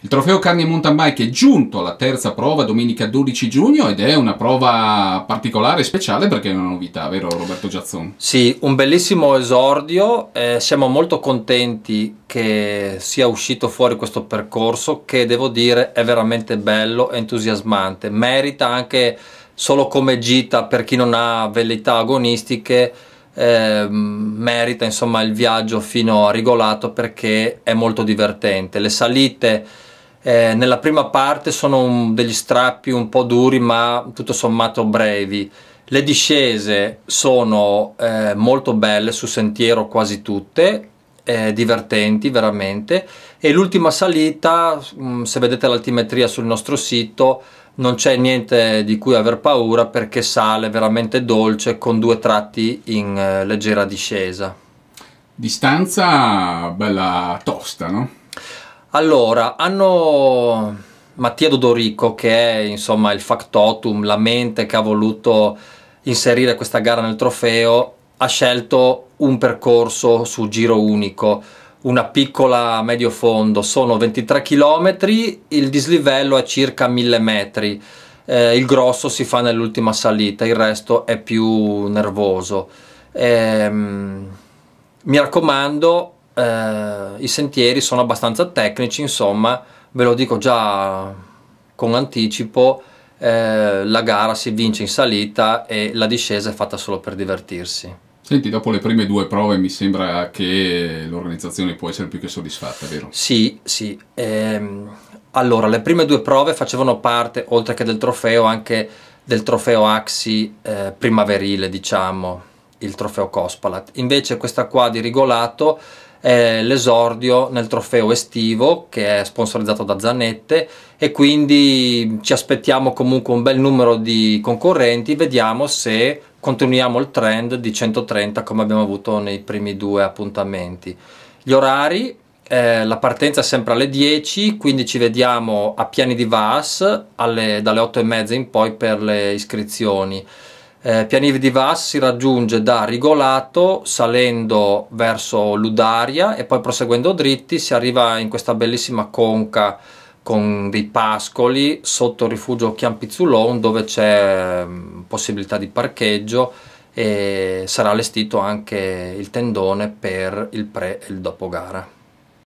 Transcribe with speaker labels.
Speaker 1: Il trofeo Carni e Mountain Bike è giunto alla terza prova domenica 12 giugno ed è una prova particolare e speciale perché è una novità, vero Roberto Giazzone?
Speaker 2: Sì, un bellissimo esordio, eh, siamo molto contenti che sia uscito fuori questo percorso che devo dire è veramente bello e entusiasmante, merita anche solo come gita per chi non ha velleità agonistiche eh, merita insomma il viaggio fino a Rigolato perché è molto divertente le salite eh, nella prima parte sono un, degli strappi un po' duri ma tutto sommato brevi. Le discese sono eh, molto belle su sentiero quasi tutte, eh, divertenti veramente e l'ultima salita, mh, mm, se vedete l'altimetria sul nostro sito, non c'è niente di cui aver paura perché sale veramente dolce con due tratti in eh, leggera discesa. Distanza bella tosta, no? Allora, hanno Mattia Dodorico che è insomma il factotum, la mente che ha voluto inserire questa gara nel trofeo, ha scelto un percorso su giro unico, una piccola medio fondo, sono 23 km, il dislivello è circa 1000 metri, eh, il grosso si fa nell'ultima salita, il resto è più nervoso. Eh, mi raccomando, eh, i sentieri sono abbastanza tecnici, insomma, ve lo dico già con anticipo, eh, la gara si vince in salita e la discesa è fatta solo per divertirsi.
Speaker 1: Senti, dopo le prime due prove
Speaker 2: mi sembra che l'organizzazione può essere più che soddisfatta, vero? Sì, sì. Ehm, allora, le prime due prove facevano parte, oltre che del trofeo, anche del trofeo Axi eh, primaverile, diciamo, il trofeo Cospalat. Invece questa qua di Rigolato eh, l'esordio nel trofeo estivo che è sponsorizzato da Zanette e quindi ci aspettiamo comunque un bel numero di concorrenti, vediamo se continuiamo il trend di 130 come abbiamo avuto nei primi due appuntamenti. Gli orari, eh, la partenza è sempre alle 10, quindi ci vediamo a Piani di Vas alle, dalle 8 e mezza in poi per le iscrizioni eh, Pianive di Vas si raggiunge da Rigolato salendo verso Ludaria e poi proseguendo dritti si arriva in questa bellissima conca con dei pascoli sotto il rifugio Chiampizzulon dove c'è mm, possibilità di parcheggio e sarà allestito anche il tendone per il pre e il dopo gara.